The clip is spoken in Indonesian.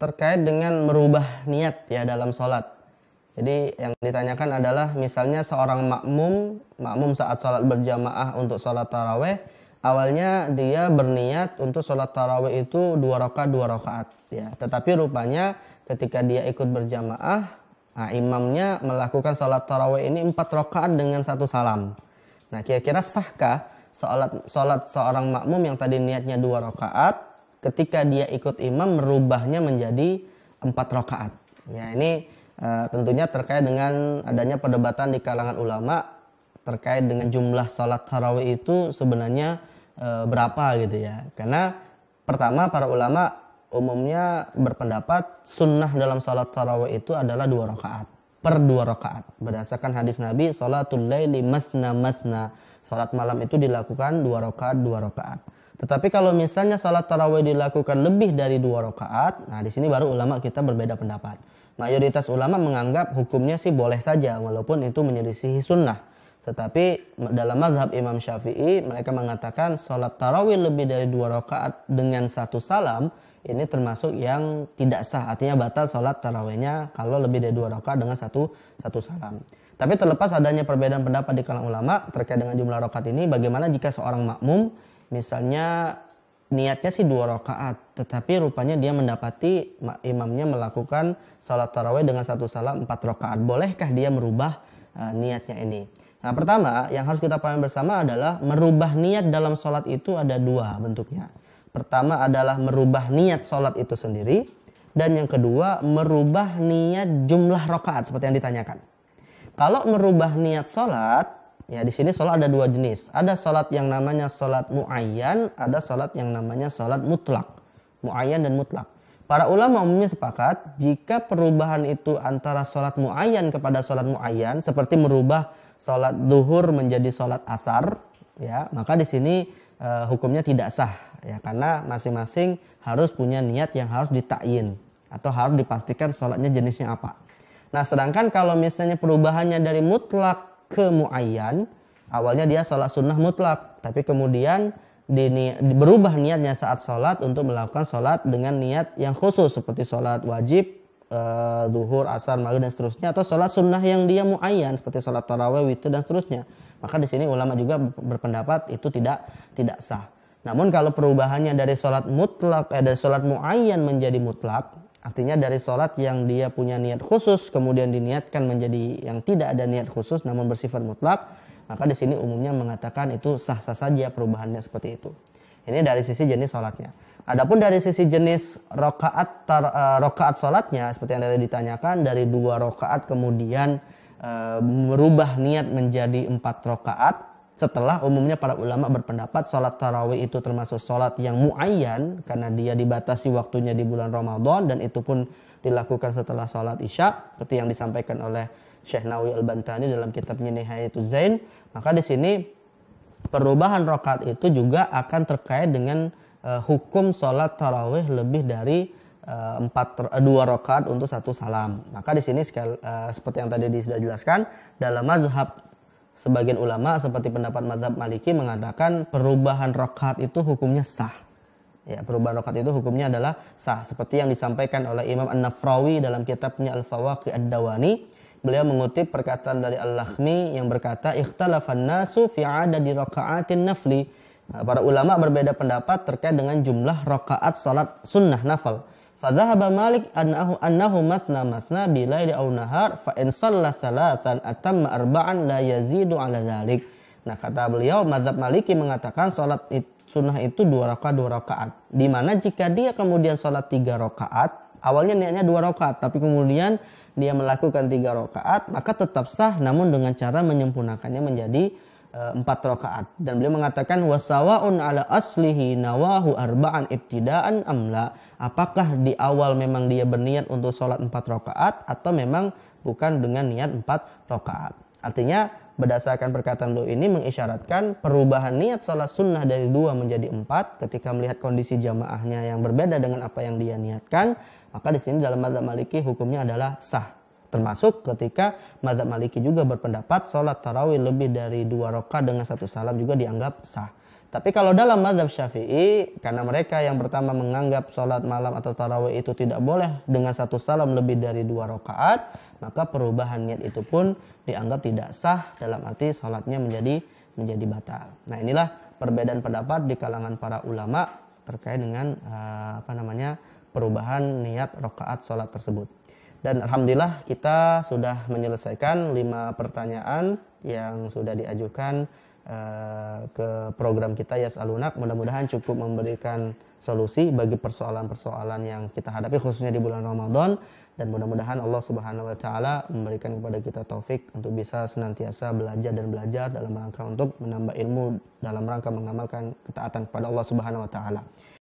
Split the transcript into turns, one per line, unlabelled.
terkait dengan merubah niat ya dalam sholat. Jadi yang ditanyakan adalah misalnya seorang makmum, makmum saat sholat berjamaah untuk sholat taraweh, awalnya dia berniat untuk sholat taraweh itu dua rakaat dua rakaat ya tetapi rupanya ketika dia ikut berjamaah nah, imamnya melakukan sholat tarawih ini empat rakaat dengan satu salam nah kira-kira sahkah sholat sholat seorang makmum yang tadi niatnya dua rakaat ketika dia ikut imam merubahnya menjadi empat rakaat ya ini uh, tentunya terkait dengan adanya perdebatan di kalangan ulama terkait dengan jumlah sholat tarawih itu sebenarnya e, berapa gitu ya karena pertama para ulama umumnya berpendapat sunnah dalam salat tarawih itu adalah dua rakaat per dua rakaat berdasarkan hadis Nabi salatul laili masna masna salat malam itu dilakukan dua rakaat dua rakaat tetapi kalau misalnya salat tarawih dilakukan lebih dari dua rakaat nah di sini baru ulama kita berbeda pendapat mayoritas ulama menganggap hukumnya sih boleh saja walaupun itu menyelisihi sunnah tetapi dalam mazhab Imam Syafi'i mereka mengatakan salat tarawih lebih dari dua rakaat dengan satu salam ini termasuk yang tidak sah artinya batal sholat tarawehnya kalau lebih dari dua rakaat dengan satu satu salam tapi terlepas adanya perbedaan pendapat di kalangan ulama terkait dengan jumlah rakaat ini bagaimana jika seorang makmum misalnya niatnya sih dua rakaat tetapi rupanya dia mendapati imamnya melakukan sholat taraweh dengan satu salam empat rakaat bolehkah dia merubah uh, niatnya ini Nah, pertama yang harus kita pahami bersama adalah merubah niat dalam sholat itu ada dua bentuknya. Pertama adalah merubah niat sholat itu sendiri. Dan yang kedua, merubah niat jumlah rokaat seperti yang ditanyakan. Kalau merubah niat sholat, ya di sini sholat ada dua jenis. Ada sholat yang namanya sholat mu'ayyan, ada sholat yang namanya sholat mutlak. Mu'ayyan dan mutlak. Para ulama umumnya sepakat jika perubahan itu antara sholat mu'ayyan kepada sholat mu'ayyan seperti merubah sholat duhur menjadi sholat asar, ya maka di sini uh, hukumnya tidak sah ya karena masing-masing harus punya niat yang harus ditakyin atau harus dipastikan sholatnya jenisnya apa. Nah sedangkan kalau misalnya perubahannya dari mutlak ke muayyan awalnya dia sholat sunnah mutlak tapi kemudian dini, berubah niatnya saat sholat untuk melakukan sholat dengan niat yang khusus seperti sholat wajib uh, asar, maghrib dan seterusnya atau sholat sunnah yang dia muayyan seperti sholat taraweh witir dan seterusnya. Maka di sini ulama juga berpendapat itu tidak tidak sah. Namun kalau perubahannya dari sholat mutlak eh, dari sholat muayyan menjadi mutlak, artinya dari sholat yang dia punya niat khusus kemudian diniatkan menjadi yang tidak ada niat khusus namun bersifat mutlak, maka di sini umumnya mengatakan itu sah-sah saja perubahannya seperti itu. Ini dari sisi jenis sholatnya. Adapun dari sisi jenis rokaat tar, uh, rokaat sholatnya seperti yang tadi ditanyakan dari dua rokaat kemudian uh, merubah niat menjadi empat rokaat setelah umumnya para ulama berpendapat sholat tarawih itu termasuk sholat yang muayyan karena dia dibatasi waktunya di bulan Ramadan dan itu pun dilakukan setelah sholat isya seperti yang disampaikan oleh Syekh Nawawi Al-Bantani dalam kitabnya Nihayatul Zain maka di sini perubahan rokaat itu juga akan terkait dengan uh, hukum sholat tarawih lebih dari eh, empat eh, dua rokat untuk satu salam. Maka di sini uh, seperti yang tadi sudah jelaskan dalam mazhab sebagian ulama seperti pendapat mazhab Maliki mengatakan perubahan rokat itu hukumnya sah. Ya, perubahan rokat itu hukumnya adalah sah seperti yang disampaikan oleh Imam An-Nafrawi dalam kitabnya al fawaki Ad-Dawani. Beliau mengutip perkataan dari Al-Lakhmi yang berkata ikhtalafan nasu fi di rakaatin nafli Nah, para ulama berbeda pendapat terkait dengan jumlah rakaat salat sunnah nafal. Fadzahaba Malik annahu annahu matna matna bilaili au nahar fa in salatan atau atamma arba'an la yazidu ala dhalik. Nah, kata beliau mazhab Maliki mengatakan salat sunnah itu dua rakaat dua rakaat. Di mana jika dia kemudian salat tiga rakaat, awalnya niatnya dua rakaat tapi kemudian dia melakukan tiga rakaat, maka tetap sah namun dengan cara menyempurnakannya menjadi Eh, empat rakaat dan beliau mengatakan wasawaun ala aslihi nawahu arba'an ibtidaan amla apakah di awal memang dia berniat untuk sholat empat rakaat atau memang bukan dengan niat empat rakaat artinya berdasarkan perkataan beliau ini mengisyaratkan perubahan niat sholat sunnah dari dua menjadi empat ketika melihat kondisi jamaahnya yang berbeda dengan apa yang dia niatkan maka di sini dalam madzhab maliki hukumnya adalah sah Termasuk ketika Madhab Maliki juga berpendapat sholat tarawih lebih dari dua roka dengan satu salam juga dianggap sah. Tapi kalau dalam madhab syafi'i, karena mereka yang pertama menganggap sholat malam atau tarawih itu tidak boleh dengan satu salam lebih dari dua rakaat, maka perubahan niat itu pun dianggap tidak sah dalam arti sholatnya menjadi menjadi batal. Nah inilah perbedaan pendapat di kalangan para ulama terkait dengan eh, apa namanya perubahan niat rakaat sholat tersebut. Dan alhamdulillah kita sudah menyelesaikan lima pertanyaan yang sudah diajukan eh, ke program kita Yas Alunak. Mudah-mudahan cukup memberikan solusi bagi persoalan-persoalan yang kita hadapi khususnya di bulan Ramadan dan mudah-mudahan Allah Subhanahu wa taala memberikan kepada kita taufik untuk bisa senantiasa belajar dan belajar dalam rangka untuk menambah ilmu dalam rangka mengamalkan ketaatan kepada Allah Subhanahu wa taala.